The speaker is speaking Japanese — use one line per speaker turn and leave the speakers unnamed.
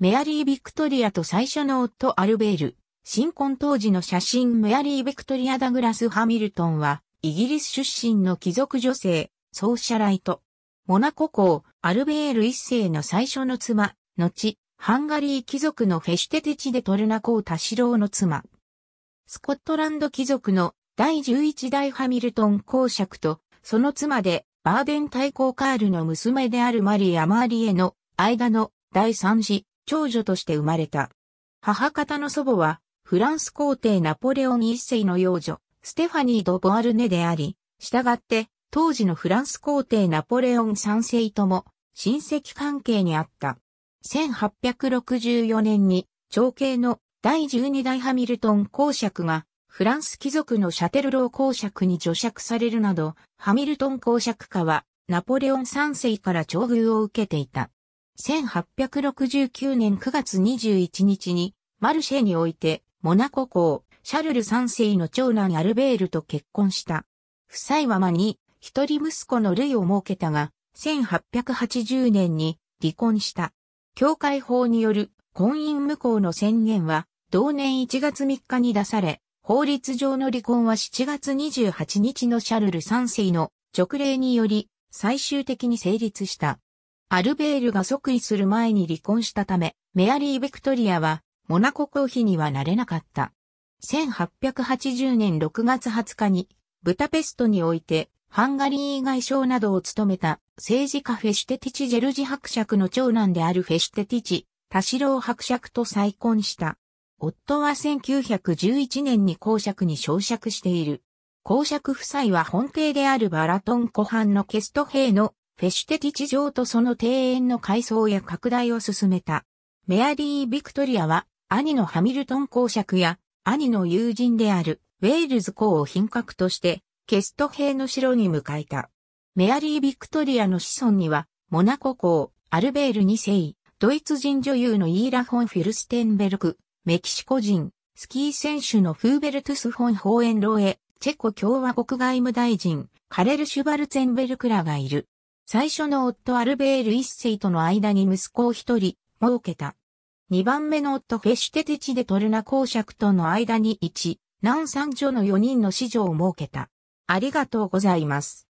メアリー・ビクトリアと最初の夫アルベール。新婚当時の写真メアリー・ビクトリア・ダグラス・ハミルトンは、イギリス出身の貴族女性、ソーシャライト。モナコ公、アルベール一世の最初の妻、後、ハンガリー貴族のフェシュテテチでトルナコータシローの妻。スコットランド貴族の第11代ハミルトン公爵と、その妻で、バーデン大公カールの娘であるマリー・アマーリエの間の第3次長女として生まれた。母方の祖母は、フランス皇帝ナポレオン一世の幼女、ステファニー・ド・ボアルネであり、従って、当時のフランス皇帝ナポレオン三世とも、親戚関係にあった。1864年に、長兄の第12代ハミルトン公爵が、フランス貴族のシャテルロー公爵に除爵されるなど、ハミルトン公爵家は、ナポレオン三世から徴遇を受けていた。1869年9月21日に、マルシェにおいて、モナコ公、シャルル3世の長男アルベールと結婚した。夫妻は間に、一人息子のルイを設けたが、1880年に離婚した。教会法による婚姻無効の宣言は、同年1月3日に出され、法律上の離婚は7月28日のシャルル3世の直令により、最終的に成立した。アルベールが即位する前に離婚したため、メアリー・ベクトリアは、モナコ公妃にはなれなかった。1880年6月20日に、ブタペストにおいて、ハンガリー外相などを務めた、政治家フェシュテティチ・ジェルジ伯爵の長男であるフェシュテティチ、タシロー伯爵と再婚した。夫は1911年に公爵に昇爵している。公爵夫妻は本邸であるバラトン湖畔のケスト兵のフェシュテティ地上とその庭園の改装や拡大を進めた。メアリー・ビクトリアは、兄のハミルトン公爵や、兄の友人である、ウェールズ公を品格として、ケスト兵の城に迎えた。メアリー・ビクトリアの子孫には、モナコ公、アルベール2世、ドイツ人女優のイーラ・フォン・フィルステンベルク、メキシコ人、スキー選手のフーベルトゥス・フォン・ホーエンローエ、チェコ共和国外務大臣、カレル・シュバルツェンベルクらがいる。最初の夫アルベール一世との間に息子を一人、設けた。二番目の夫フェシュテテチでトルナ公爵との間に一、南三女の四人の子女を設けた。ありがとうございます。